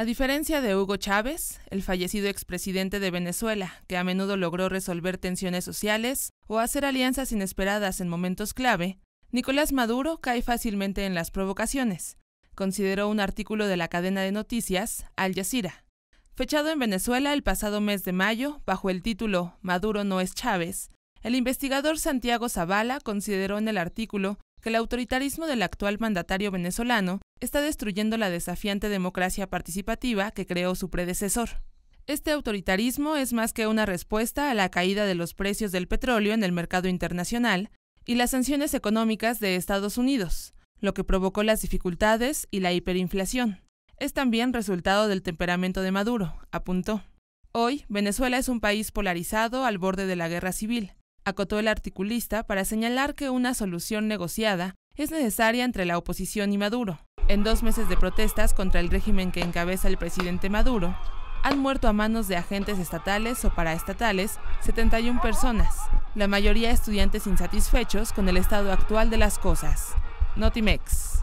A diferencia de Hugo Chávez, el fallecido expresidente de Venezuela, que a menudo logró resolver tensiones sociales o hacer alianzas inesperadas en momentos clave, Nicolás Maduro cae fácilmente en las provocaciones, consideró un artículo de la cadena de noticias Al Jazeera. Fechado en Venezuela el pasado mes de mayo, bajo el título Maduro no es Chávez, el investigador Santiago Zavala consideró en el artículo que el autoritarismo del actual mandatario venezolano está destruyendo la desafiante democracia participativa que creó su predecesor. Este autoritarismo es más que una respuesta a la caída de los precios del petróleo en el mercado internacional y las sanciones económicas de Estados Unidos, lo que provocó las dificultades y la hiperinflación. Es también resultado del temperamento de Maduro, apuntó. Hoy, Venezuela es un país polarizado al borde de la guerra civil, acotó el articulista para señalar que una solución negociada es necesaria entre la oposición y Maduro. En dos meses de protestas contra el régimen que encabeza el presidente Maduro, han muerto a manos de agentes estatales o paraestatales 71 personas, la mayoría estudiantes insatisfechos con el estado actual de las cosas. Notimex.